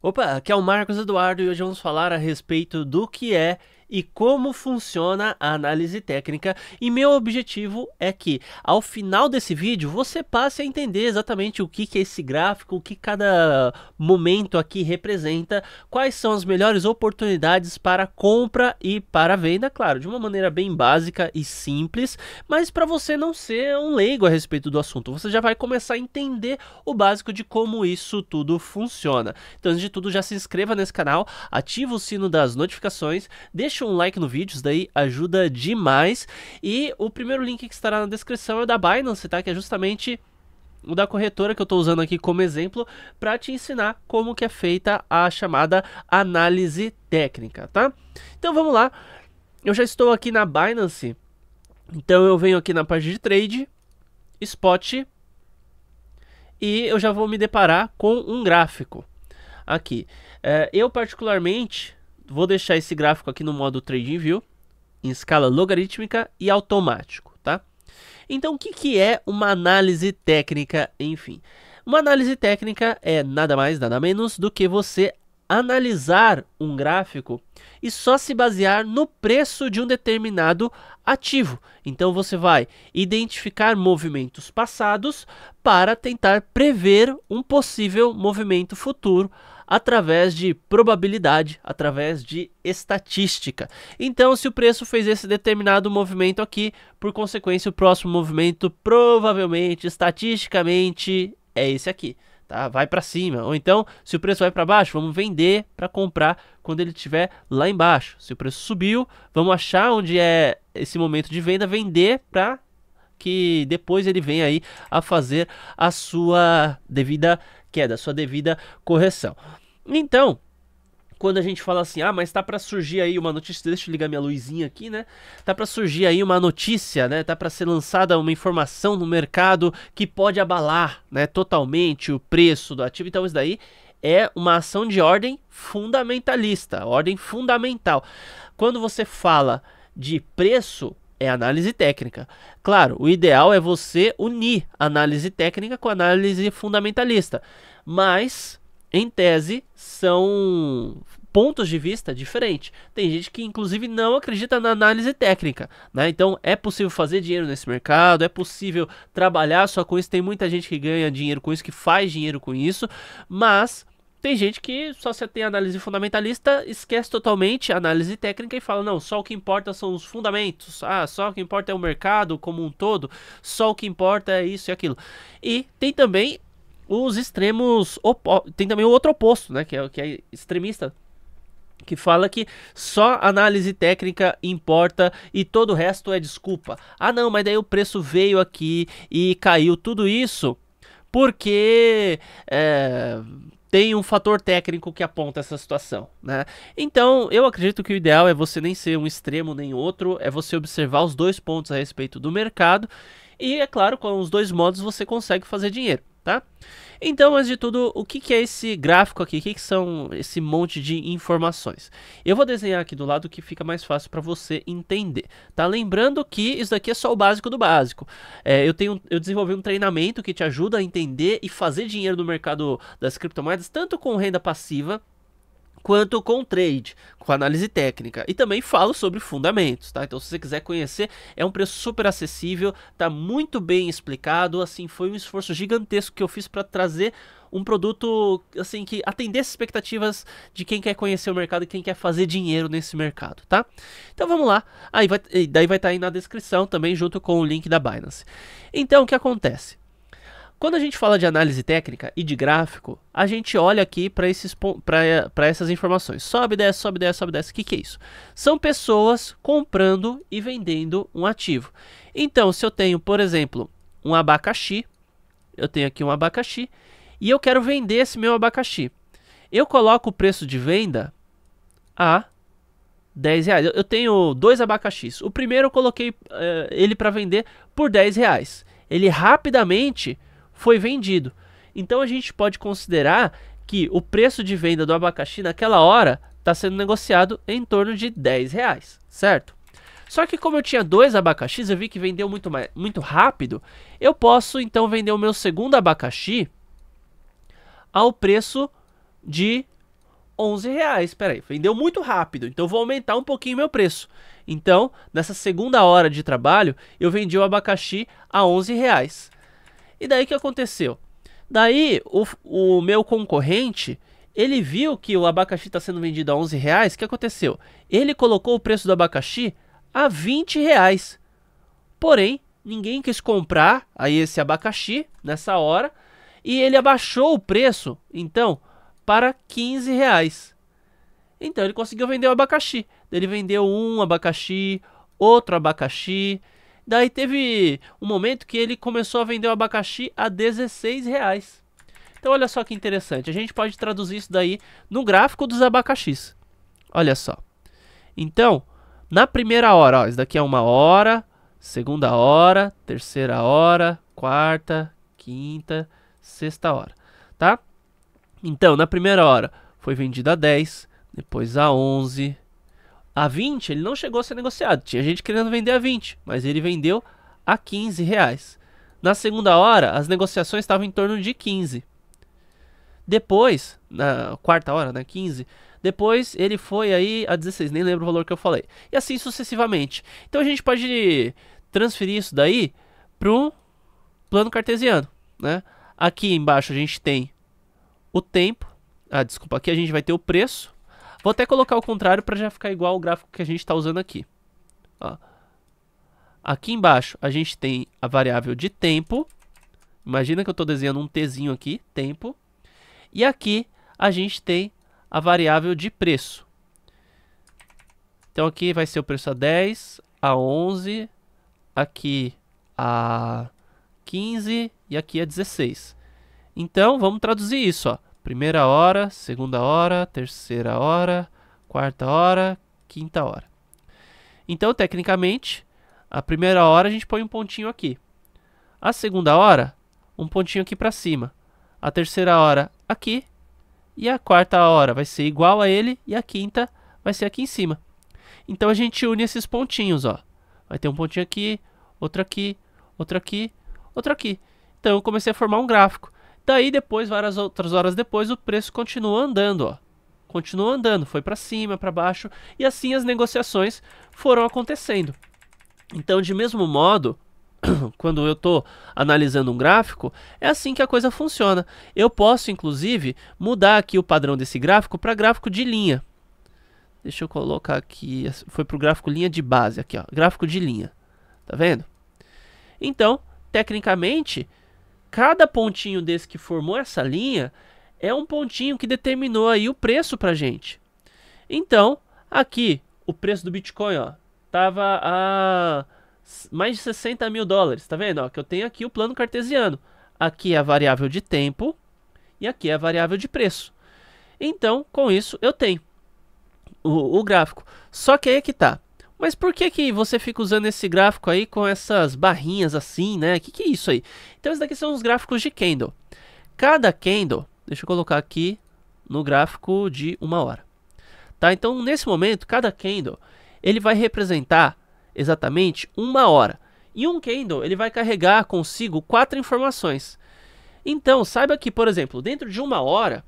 Opa, aqui é o Marcos Eduardo e hoje vamos falar a respeito do que é e como funciona a análise técnica. E meu objetivo é que ao final desse vídeo você passe a entender exatamente o que, que é esse gráfico, o que cada momento aqui representa, quais são as melhores oportunidades para compra e para venda, claro, de uma maneira bem básica e simples, mas para você não ser um leigo a respeito do assunto, você já vai começar a entender o básico de como isso tudo funciona. Então, antes de tudo, já se inscreva nesse canal, ativa o sino das notificações, deixa deixa um like no vídeo, isso daí ajuda demais. E o primeiro link que estará na descrição é da Binance, tá? Que é justamente o da corretora que eu estou usando aqui como exemplo para te ensinar como que é feita a chamada análise técnica, tá? Então vamos lá. Eu já estou aqui na Binance. Então eu venho aqui na parte de trade, spot e eu já vou me deparar com um gráfico aqui. É, eu particularmente vou deixar esse gráfico aqui no modo Trading View, em escala logarítmica e automático, tá? Então, o que, que é uma análise técnica, enfim? Uma análise técnica é nada mais, nada menos do que você analisar um gráfico e só se basear no preço de um determinado ativo. Então você vai identificar movimentos passados para tentar prever um possível movimento futuro através de probabilidade, através de estatística. Então, se o preço fez esse determinado movimento aqui, por consequência, o próximo movimento provavelmente, estatisticamente, é esse aqui. Tá, vai para cima. Ou então, se o preço vai para baixo, vamos vender para comprar quando ele estiver lá embaixo. Se o preço subiu, vamos achar onde é esse momento de venda, vender para que depois ele vem aí a fazer a sua devida queda, a sua devida correção. Então, quando a gente fala assim, ah, mas tá para surgir aí uma notícia, deixa eu ligar minha luzinha aqui, né? Tá para surgir aí uma notícia, né? Tá para ser lançada uma informação no mercado que pode abalar, né, totalmente o preço do ativo. Então isso daí é uma ação de ordem fundamentalista, ordem fundamental. Quando você fala de preço, é análise técnica. Claro, o ideal é você unir análise técnica com análise fundamentalista, mas em tese são pontos de vista diferentes. Tem gente que inclusive não acredita na análise técnica, né? Então é possível fazer dinheiro nesse mercado, é possível trabalhar só com isso. Tem muita gente que ganha dinheiro com isso, que faz dinheiro com isso, mas tem gente que só se tem análise fundamentalista, esquece totalmente a análise técnica e fala: não, só o que importa são os fundamentos, ah, só o que importa é o mercado como um todo, só o que importa é isso e aquilo. E tem também os extremos, tem também o outro oposto, né, que é, que é extremista, que fala que só análise técnica importa e todo o resto é desculpa. Ah, não, mas daí o preço veio aqui e caiu tudo isso porque. É, tem um fator técnico que aponta essa situação, né? Então, eu acredito que o ideal é você nem ser um extremo nem outro, é você observar os dois pontos a respeito do mercado e, é claro, com os dois modos você consegue fazer dinheiro tá? Então, antes de tudo, o que, que é esse gráfico aqui? O que, que são esse monte de informações? Eu vou desenhar aqui do lado que fica mais fácil para você entender, tá? Lembrando que isso daqui é só o básico do básico. É, eu, tenho, eu desenvolvi um treinamento que te ajuda a entender e fazer dinheiro no mercado das criptomoedas, tanto com renda passiva quanto com trade, com análise técnica. E também falo sobre fundamentos, tá? Então se você quiser conhecer, é um preço super acessível, tá muito bem explicado, assim, foi um esforço gigantesco que eu fiz para trazer um produto assim que atendesse expectativas de quem quer conhecer o mercado e quem quer fazer dinheiro nesse mercado, tá? Então vamos lá. Aí vai, daí vai estar tá aí na descrição também junto com o link da Binance. Então o que acontece? Quando a gente fala de análise técnica e de gráfico, a gente olha aqui para essas informações. Sobe, desce, sobe, desce, sobe, desce. O que, que é isso? São pessoas comprando e vendendo um ativo. Então, se eu tenho, por exemplo, um abacaxi, eu tenho aqui um abacaxi, e eu quero vender esse meu abacaxi. Eu coloco o preço de venda a 10 reais. Eu tenho dois abacaxis. O primeiro eu coloquei uh, ele para vender por 10 reais. Ele rapidamente foi vendido. Então a gente pode considerar que o preço de venda do abacaxi naquela hora está sendo negociado em torno de 10 reais, certo? Só que como eu tinha dois abacaxis, eu vi que vendeu muito, mais, muito rápido, eu posso então vender o meu segundo abacaxi ao preço de 11 reais. Espera aí, vendeu muito rápido, então vou aumentar um pouquinho meu preço. Então, nessa segunda hora de trabalho, eu vendi o abacaxi a 11 reais. E daí o que aconteceu? Daí o, o meu concorrente, ele viu que o abacaxi está sendo vendido a 11 reais, o que aconteceu? Ele colocou o preço do abacaxi a 20 reais. Porém, ninguém quis comprar aí esse abacaxi nessa hora e ele abaixou o preço, então, para 15 reais. Então ele conseguiu vender o abacaxi. Ele vendeu um abacaxi, outro abacaxi, Daí teve um momento que ele começou a vender o abacaxi a 16 reais. Então olha só que interessante. A gente pode traduzir isso daí no gráfico dos abacaxis. Olha só. Então, na primeira hora, ó, isso daqui é uma hora, segunda hora, terceira hora, quarta, quinta, sexta hora, tá? Então, na primeira hora foi vendido a 10, depois a 11, a 20 ele não chegou a ser negociado. Tinha gente querendo vender a 20, mas ele vendeu a 15 reais. Na segunda hora, as negociações estavam em torno de 15. Depois, na quarta hora, na né, 15, depois ele foi aí a 16, nem lembro o valor que eu falei. E assim sucessivamente. Então a gente pode transferir isso daí para um plano cartesiano, né? Aqui embaixo a gente tem o tempo, ah, desculpa, aqui a gente vai ter o preço, Vou até colocar o contrário para já ficar igual o gráfico que a gente está usando aqui. Ó. Aqui embaixo a gente tem a variável de tempo. Imagina que eu estou desenhando um tzinho aqui, tempo. E aqui a gente tem a variável de preço. Então aqui vai ser o preço a 10, a 11, aqui a 15 e aqui a 16. Então vamos traduzir isso. Ó. Primeira hora, segunda hora, terceira hora, quarta hora, quinta hora. Então, tecnicamente, a primeira hora a gente põe um pontinho aqui. A segunda hora, um pontinho aqui para cima. A terceira hora, aqui. E a quarta hora vai ser igual a ele. E a quinta vai ser aqui em cima. Então, a gente une esses pontinhos, ó. Vai ter um pontinho aqui, outro aqui, outro aqui, outro aqui. Então, eu comecei a formar um gráfico. Daí depois, várias outras horas depois, o preço continua andando, ó. Continua andando, foi para cima, para baixo, e assim as negociações foram acontecendo. Então, de mesmo modo, quando eu estou analisando um gráfico, é assim que a coisa funciona. Eu posso, inclusive, mudar aqui o padrão desse gráfico para gráfico de linha. Deixa eu colocar aqui, foi para o gráfico linha de base, aqui, ó, gráfico de linha. Tá vendo? Então, tecnicamente, Cada pontinho desse que formou essa linha é um pontinho que determinou aí o preço para gente. Então, aqui, o preço do Bitcoin, ó, tava a mais de 60 mil dólares, tá vendo? Ó, que eu tenho aqui o plano cartesiano. Aqui é a variável de tempo e aqui é a variável de preço. Então, com isso, eu tenho o, o gráfico. Só que aí é que tá. Mas por que que você fica usando esse gráfico aí com essas barrinhas assim, né? O que, que é isso aí? Então, esses daqui são os gráficos de candle. Cada candle, deixa eu colocar aqui no gráfico de uma hora. Tá? Então, nesse momento, cada candle, ele vai representar exatamente uma hora. E um candle, ele vai carregar consigo quatro informações. Então, saiba que, por exemplo, dentro de uma hora,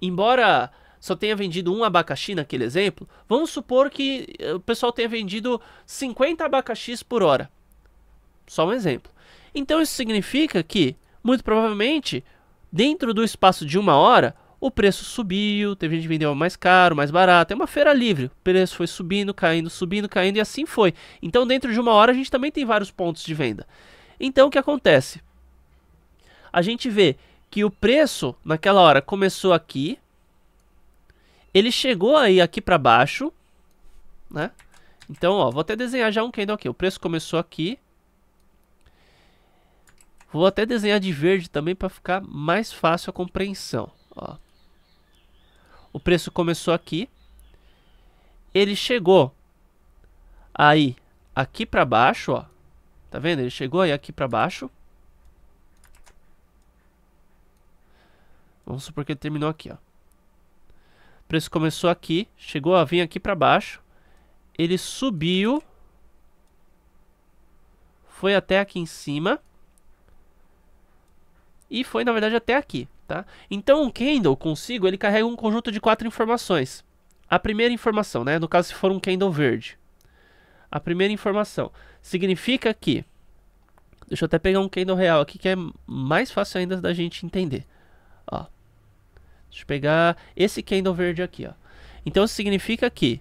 embora só tenha vendido um abacaxi naquele exemplo, vamos supor que eh, o pessoal tenha vendido 50 abacaxis por hora. Só um exemplo. Então isso significa que, muito provavelmente, dentro do espaço de uma hora, o preço subiu, teve gente que vendeu mais caro, mais barato, é uma feira livre, o preço foi subindo, caindo, subindo, caindo e assim foi. Então dentro de uma hora a gente também tem vários pontos de venda. Então o que acontece? A gente vê que o preço naquela hora começou aqui, ele chegou aí aqui para baixo, né? Então, ó, vou até desenhar já um candle aqui. O preço começou aqui. Vou até desenhar de verde também para ficar mais fácil a compreensão, ó. O preço começou aqui. Ele chegou aí aqui para baixo, ó. Tá vendo? Ele chegou aí aqui para baixo. Vamos supor que ele terminou aqui, ó preço começou aqui, chegou a vir aqui para baixo, ele subiu, foi até aqui em cima e foi na verdade até aqui, tá? Então um candle consigo ele carrega um conjunto de quatro informações. A primeira informação, né? No caso se for um candle verde, a primeira informação significa que Deixa eu até pegar um candle real aqui que é mais fácil ainda da gente entender. Ó. Deixa eu pegar esse candle verde aqui, ó. Então isso significa que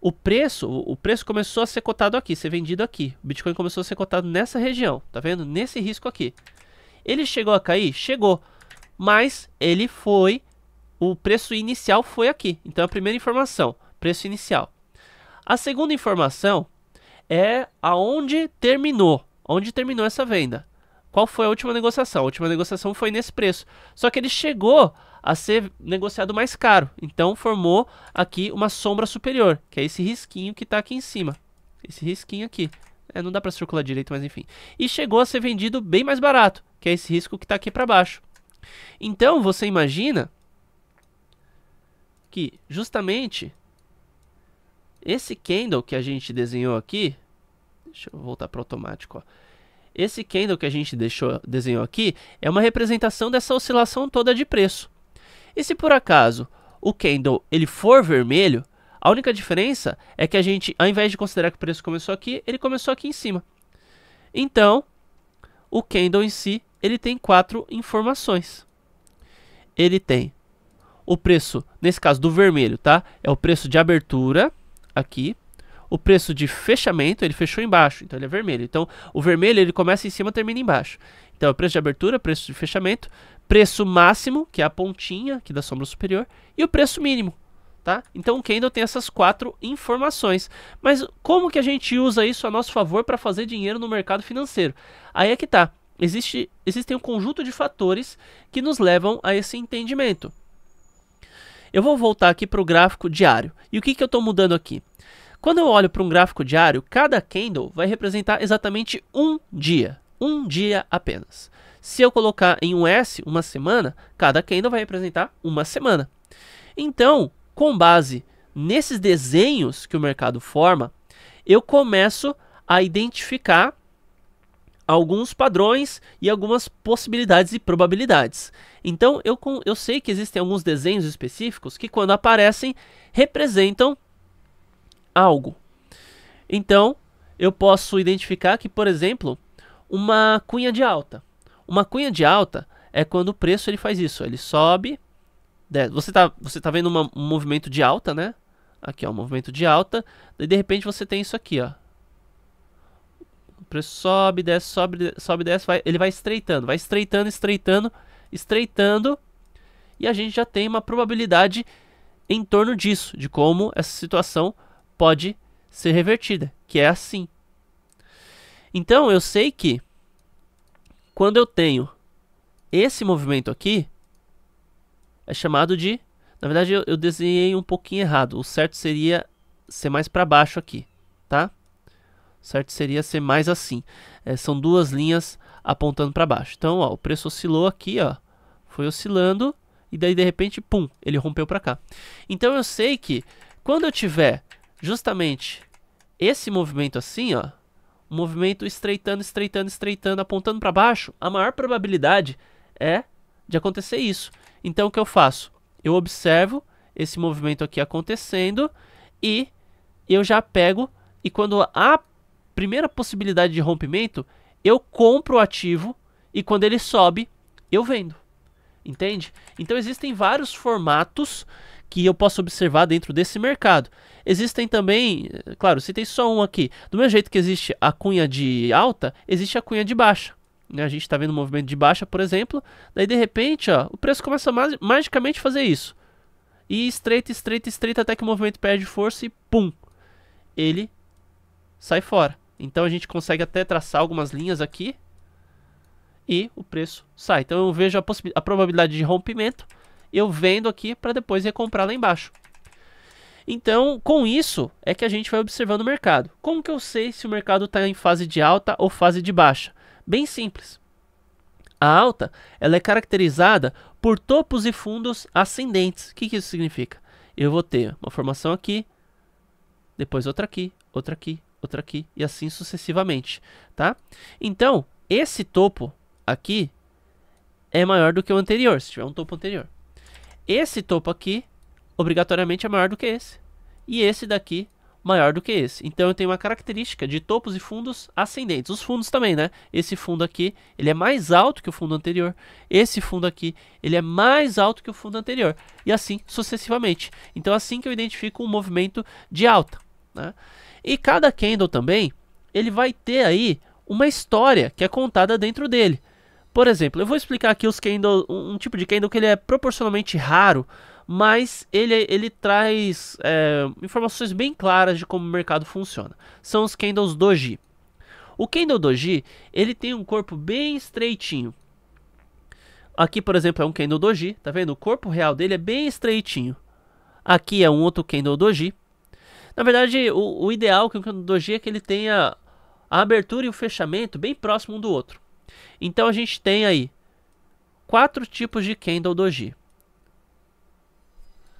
o preço, o preço começou a ser cotado aqui, ser vendido aqui. O Bitcoin começou a ser cotado nessa região, tá vendo? Nesse risco aqui. Ele chegou a cair? Chegou. Mas ele foi o preço inicial foi aqui. Então a primeira informação, preço inicial. A segunda informação é aonde terminou, onde terminou essa venda. Qual foi a última negociação? A última negociação foi nesse preço. Só que ele chegou a ser negociado mais caro. Então formou aqui uma sombra superior, que é esse risquinho que está aqui em cima. Esse risquinho aqui. É, não dá para circular direito, mas enfim. E chegou a ser vendido bem mais barato, que é esse risco que está aqui para baixo. Então você imagina que justamente esse candle que a gente desenhou aqui, deixa eu voltar para automático, ó. Esse candle que a gente deixou, desenhou aqui é uma representação dessa oscilação toda de preço. E se por acaso o candle ele for vermelho, a única diferença é que a gente, ao invés de considerar que o preço começou aqui, ele começou aqui em cima. Então, o candle em si, ele tem quatro informações. Ele tem o preço, nesse caso do vermelho, tá? É o preço de abertura aqui o preço de fechamento, ele fechou embaixo, então ele é vermelho. Então o vermelho ele começa em cima, termina embaixo. Então é o preço de abertura, preço de fechamento, preço máximo, que é a pontinha aqui da sombra superior, e o preço mínimo, Tá? Então o Candle tem essas quatro informações. Mas como que a gente usa isso a nosso favor para fazer dinheiro no mercado financeiro? Aí é que tá. Existe, existem um conjunto de fatores que nos levam a esse entendimento. Eu vou voltar aqui para o gráfico diário. E o que, que eu estou mudando aqui? Quando eu olho para um gráfico diário, cada candle vai representar exatamente um dia, um dia apenas. Se eu colocar em um S uma semana, cada candle vai representar uma semana. Então, com base nesses desenhos que o mercado forma, eu começo a identificar alguns padrões e algumas possibilidades e probabilidades. Então eu, eu sei que existem alguns desenhos específicos que, quando aparecem, representam algo. Então, eu posso identificar que, por exemplo, uma cunha de alta. Uma cunha de alta é quando o preço ele faz isso, ele sobe, desce. Né, você está você tá vendo uma, um movimento de alta, né? Aqui, ó, um movimento de alta, e de repente você tem isso aqui, ó. O preço sobe, desce, sobe, sobe, desce, vai, ele vai estreitando, vai estreitando, estreitando, estreitando, e a gente já tem uma probabilidade em torno disso, de como essa situação pode ser revertida, que é assim. Então eu sei que quando eu tenho esse movimento aqui, é chamado de... Na verdade eu, eu desenhei um pouquinho errado, o certo seria ser mais para baixo aqui, tá? O certo seria ser mais assim. É, são duas linhas apontando para baixo. Então ó, o preço oscilou aqui, ó, foi oscilando, e daí de repente, pum, ele rompeu para cá. Então eu sei que quando eu tiver justamente esse movimento assim, ó, um movimento estreitando, estreitando, estreitando, apontando para baixo, a maior probabilidade é de acontecer isso. Então o que eu faço? Eu observo esse movimento aqui acontecendo e eu já pego e quando a primeira possibilidade de rompimento, eu compro o ativo e quando ele sobe, eu vendo. Entende? Então existem vários formatos que eu posso observar dentro desse mercado. Existem também, eh, claro, citei só um aqui. Do mesmo jeito que existe a cunha de alta, existe a cunha de baixa. Né? A gente está vendo um movimento de baixa, por exemplo. Daí, de repente, ó, o preço começa a magicamente fazer isso. E estreita, estreita, estreita, até que o movimento perde força e pum! Ele sai fora. Então a gente consegue até traçar algumas linhas aqui e o preço sai. Então eu vejo a, a probabilidade de rompimento eu vendo aqui para depois recomprar lá embaixo. Então, com isso, é que a gente vai observando o mercado. Como que eu sei se o mercado está em fase de alta ou fase de baixa? Bem simples. A alta ela é caracterizada por topos e fundos ascendentes. O que, que isso significa? Eu vou ter uma formação aqui, depois outra aqui, outra aqui, outra aqui e assim sucessivamente, tá? Então, esse topo aqui é maior do que o anterior, se tiver um topo anterior. Esse topo aqui, obrigatoriamente, é maior do que esse. E esse daqui, maior do que esse. Então eu tenho uma característica de topos e fundos ascendentes. Os fundos também, né? Esse fundo aqui, ele é mais alto que o fundo anterior. Esse fundo aqui, ele é mais alto que o fundo anterior. E assim sucessivamente. Então assim que eu identifico um movimento de alta. Né? E cada candle também, ele vai ter aí uma história que é contada dentro dele. Por exemplo, eu vou explicar aqui os Kendo, um tipo de Kendo que ele é proporcionalmente raro, mas ele, ele traz é, informações bem claras de como o mercado funciona. São os Kendo Doji. O Kendo Doji, ele tem um corpo bem estreitinho. Aqui, por exemplo, é um Kendo Doji, tá vendo? O corpo real dele é bem estreitinho. Aqui é um outro Kendo Doji. Na verdade, o, o ideal que o Kendo Doji é que ele tenha a abertura e o fechamento bem próximo um do outro. Então a gente tem aí quatro tipos de candle doji.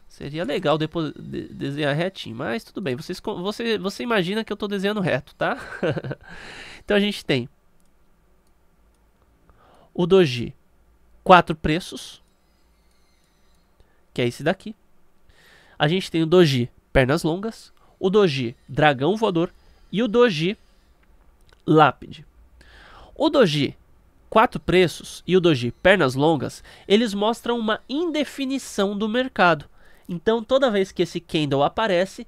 Seria legal depois desenhar retinho, mas tudo bem. Vocês, você, você imagina que eu estou desenhando reto, tá? então a gente tem o doji, quatro preços, que é esse daqui. A gente tem o doji pernas longas, o doji dragão voador e o doji lápide. O doji Quatro Preços e o Doji Pernas Longas, eles mostram uma indefinição do mercado. Então, toda vez que esse candle aparece,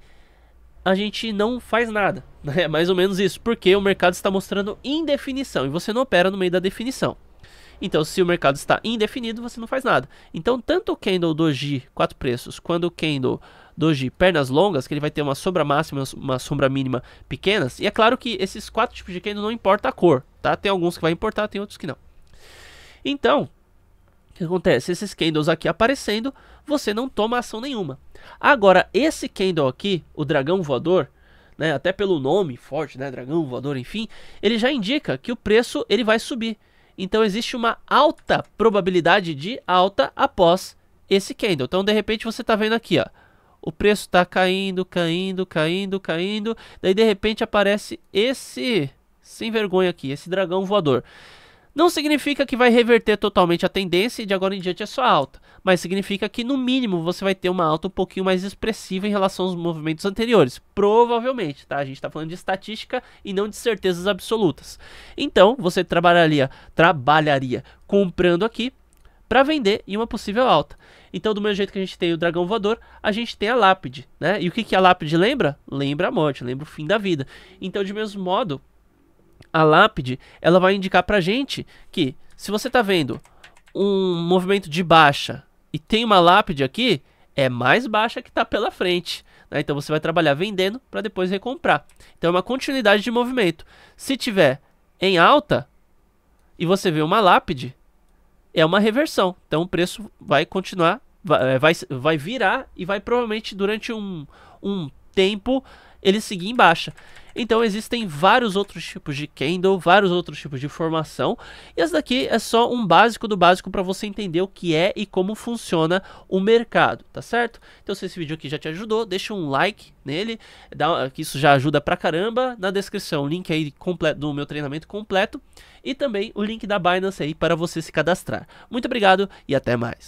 a gente não faz nada. Né? É mais ou menos isso, porque o mercado está mostrando indefinição e você não opera no meio da definição. Então, se o mercado está indefinido, você não faz nada. Então, tanto o candle doji quatro preços, quanto o candle doji pernas longas, que ele vai ter uma sombra máxima, uma sombra mínima pequenas. E é claro que esses quatro tipos de candle não importa a cor, tá? Tem alguns que vai importar, tem outros que não. Então, o que acontece? Esses candles aqui aparecendo, você não toma ação nenhuma. Agora, esse candle aqui, o dragão voador, né, até pelo nome forte, né, dragão voador, enfim, ele já indica que o preço ele vai subir. Então existe uma alta probabilidade de alta após esse candle. Então de repente você está vendo aqui, ó, o preço está caindo, caindo, caindo, caindo. Daí de repente aparece esse sem vergonha aqui, esse dragão voador. Não significa que vai reverter totalmente a tendência e de agora em diante é só alta, mas significa que no mínimo você vai ter uma alta um pouquinho mais expressiva em relação aos movimentos anteriores, provavelmente, tá? A gente está falando de estatística e não de certezas absolutas. Então, você trabalharia, trabalharia comprando aqui para vender em uma possível alta. Então, do mesmo jeito que a gente tem o dragão voador, a gente tem a lápide, né? E o que, que a lápide lembra? Lembra a morte, lembra o fim da vida. Então, de mesmo modo, a lápide, ela vai indicar pra gente que se você está vendo um movimento de baixa e tem uma lápide aqui, é mais baixa que está pela frente. Né? Então você vai trabalhar vendendo para depois recomprar. Então é uma continuidade de movimento. Se tiver em alta e você vê uma lápide, é uma reversão. Então o preço vai continuar, eh, vai, vai, vai virar e vai provavelmente durante um, um tempo ele seguir em baixa. Então existem vários outros tipos de candle, vários outros tipos de formação, e essa daqui é só um básico do básico para você entender o que é e como funciona o mercado, tá certo? Então se esse vídeo aqui já te ajudou, deixa um like nele, dá, que isso já ajuda pra caramba. Na descrição o link aí completo do meu treinamento completo e também o link da Binance aí para você se cadastrar. Muito obrigado e até mais.